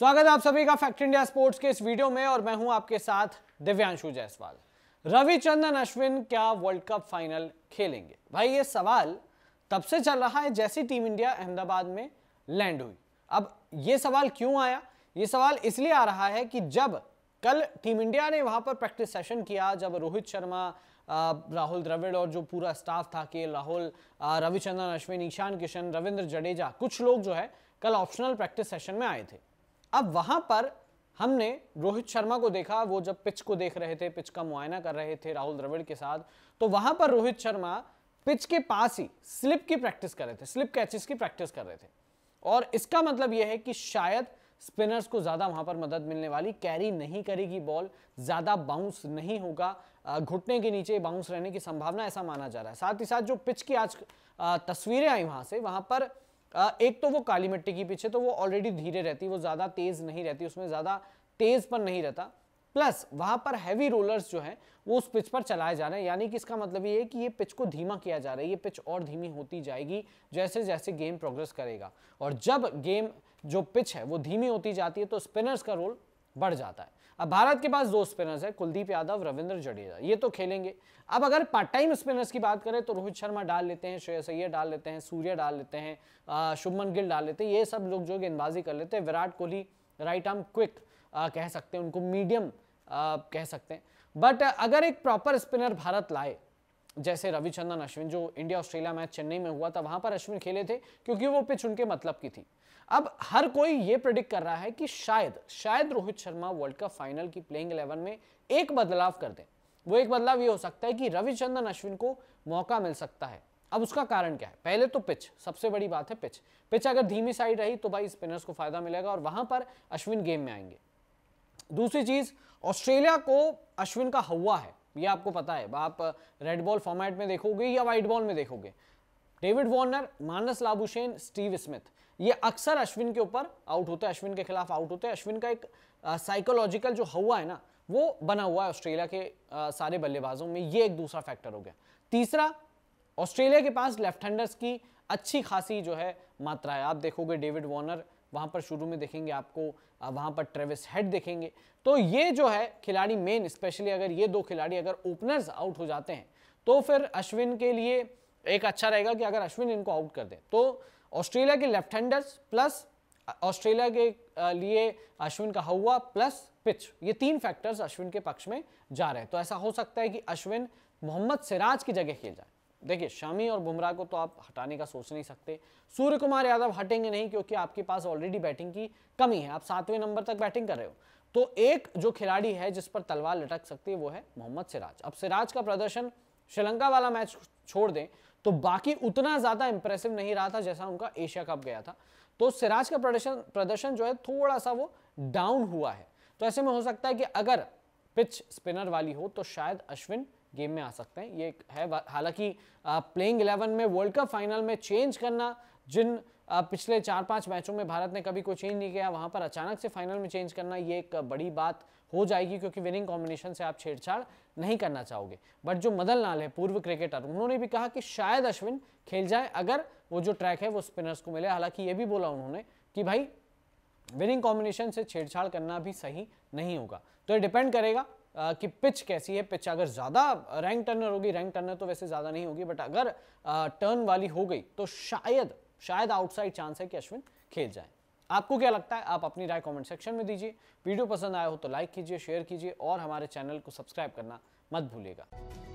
स्वागत है आप सभी का फैक्ट इंडिया स्पोर्ट्स के इस वीडियो में और मैं हूं आपके साथ दिव्यांशु जायसवाल रविचंदन अश्विन क्या वर्ल्ड कप फाइनल खेलेंगे भाई ये सवाल तब से चल रहा है जैसी टीम इंडिया अहमदाबाद में लैंड हुई अब ये सवाल क्यों आया ये सवाल इसलिए आ रहा है कि जब कल टीम इंडिया ने वहां पर प्रैक्टिस सेशन किया जब रोहित शर्मा राहुल द्रविड़ और जो पूरा स्टाफ था के राहुल रविचंद्रन अश्विन ईशान किशन रविंद्र जडेजा कुछ लोग जो है कल ऑप्शनल प्रैक्टिस सेशन में आए थे अब वहां पर हमने रोहित शर्मा को देखा वो जब पिच को देख रहे थे पिच का मुआयना कर रहे थे राहुल द्रविड़ के साथ तो वहां पर रोहित शर्मा पिच के पास ही स्लिप की प्रैक्टिस कर रहे थे स्लिप कैचेस की प्रैक्टिस कर रहे थे और इसका मतलब यह है कि शायद स्पिनर्स को ज़्यादा वहां पर मदद मिलने वाली कैरी नहीं करेगी बॉल ज़्यादा बाउंस नहीं होगा घुटने के नीचे बाउंस रहने की संभावना ऐसा माना जा रहा है साथ ही साथ जो पिच की आज तस्वीरें आई वहां से वहां पर एक तो वो काली मिट्टी के पीछे तो वो ऑलरेडी धीरे रहती वो ज़्यादा तेज़ नहीं रहती उसमें ज़्यादा तेज पर नहीं रहता प्लस वहां पर हैवी रोलर्स जो हैं वो उस पिच पर चलाए जा रहे हैं यानी कि इसका मतलब ये है कि ये पिच को धीमा किया जा रहा है ये पिच और धीमी होती जाएगी जैसे जैसे गेम प्रोग्रेस करेगा और जब गेम जो पिच है वो धीमी होती जाती है तो स्पिनर्स का रोल बढ़ जाता है अब भारत के पास दो स्पिनर्स है कुलदीप यादव रविंद्र जडेजा ये तो खेलेंगे अब अगर पार्ट टाइम स्पिनर्स की बात करें तो रोहित शर्मा डाल लेते हैं श्रेयस अय्यर डाल लेते हैं सूर्य डाल लेते हैं शुभमन गिल डाल लेते हैं ये सब लोग जो गेंदबाजी कर लेते हैं Virat Kohli right arm quick कह सकते हैं उनको मीडियम कह सकते हैं बट अगर एक प्रॉपर स्पिनर भारत लाए जैसे रविचंदन अश्विन जो इंडिया ऑस्ट्रेलिया मैच चेन्नई में हुआ था वहां पर अश्विन खेले थे क्योंकि वो पिच उनके मतलब की थी अब हर कोई ये प्रिडिक्ट कर रहा है कि शायद शायद Rohit Sharma world cup final की प्लेइंग इलेवन में एक बदलाव कर दें वो एक बदलाव ये हो सकता है कि रविचंदन अश्विन को मौका मिल सकता है अब उसका कारण क्या है पहले तो पिच सबसे बड़ी बात है पिच पिच अगर धीमी साइड रही तो भाई स्पिनर्स को फायदा मिलेगा और वहां पर अश्विन गेम में आएंगे दूसरी चीज ऑस्ट्रेलिया को अश्विन का हवा है ये आपको पता है आप रेड बॉल फॉर्मेट में देखोगे या वाइट बॉल में देखोगे David Warner Marnus Labuschagne Steve Smith ये अक्सर अश्विन के ऊपर आउट होते हैं अश्विन के खिलाफ आउट होते हैं अश्विन का एक साइकोलॉजिकल जो हवा है ना वो बना हुआ है ऑस्ट्रेलिया के आ, सारे बल्लेबाजों में ये एक दूसरा फैक्टर हो गया तीसरा ऑस्ट्रेलिया के पास लेफ्ट हैंडर्स की अच्छी खासी जो है मात्रा है आप देखोगे डेविड वॉर्नर वहाँ पर शुरू में देखेंगे आपको वहाँ पर ट्रेविस हेड देखेंगे तो ये जो है खिलाड़ी मेन स्पेशली अगर ये दो खिलाड़ी अगर ओपनर्स आउट हो जाते हैं तो फिर अश्विन के लिए एक अच्छा रहेगा कि अगर अश्विन इनको आउट कर दे तो ऑस्ट्रेलिया के लेफ्ट हैंडर्स प्लस ऑस्ट्रेलिया के लिए अश्विन का हवा प्लस पिच ये तीन फैक्टर्स अश्विन के पक्ष में जा रहे हैं तो ऐसा हो सकता है कि अश्विन मोहम्मद सिराज की जगह खेल जाए देखिए शमी और बुमराह को तो आप हटाने का सोच नहीं सकते सूर्य कुमार यादव हटेंगे नहीं क्योंकि आपके पास ऑलरेडी बैटिंग की कमी है आप सातवें नंबर तक बैटिंग कर रहे हो तो एक जो खिलाड़ी है जिस पर तलवार लटक सकती है वो है मोहम्मद सिराज अब सिराज का प्रदर्शन श्रीलंका वाला मैच छोड़ दें तो बाकी उतना ज्यादा इंप्रेसिव नहीं रहा था जैसा उनका एशिया कप गया था तो सिराज का प्रदर्शन प्रदर्शन जो है थोड़ा सा वो डाउन हुआ है तो ऐसे में हो सकता है कि अगर पिच स्पिनर वाली हो तो शायद अश्विन गेम में आ सकते हैं ये है हालांकि प्लेइंग इलेवन में वर्ल्ड कप फाइनल में चेंज करना जिन आ, पिछले चार पांच मैचों में भारत ने कभी कोई चेंज नहीं किया वहां पर अचानक से फाइनल में चेंज करना ये एक बड़ी बात हो जाएगी क्योंकि विनिंग कॉम्बिनेशन से आप छेड़छाड़ नहीं करना चाहोगे बट जो मदन लाल है पूर्व क्रिकेटर उन्होंने भी कहा कि शायद अश्विन खेल जाए अगर वो जो ट्रैक है वो स्पिनर्स को मिले हालांकि ये भी बोला उन्होंने कि भाई विनिंग कॉम्बिनेशन से छेड़छाड़ करना भी सही नहीं होगा तो ये डिपेंड करेगा कि पिच कैसी है पिच अगर ज़्यादा रैंक टर्नर होगी रैंक टर्नर तो वैसे ज़्यादा नहीं होगी बट अगर टर्न वाली हो गई तो शायद शायद आउटसाइड चांस है कि अश्विन खेल जाए आपको क्या लगता है आप अपनी राय कमेंट सेक्शन में दीजिए वीडियो पसंद आया हो तो लाइक कीजिए शेयर कीजिए और हमारे चैनल को सब्सक्राइब करना मत भूलिएगा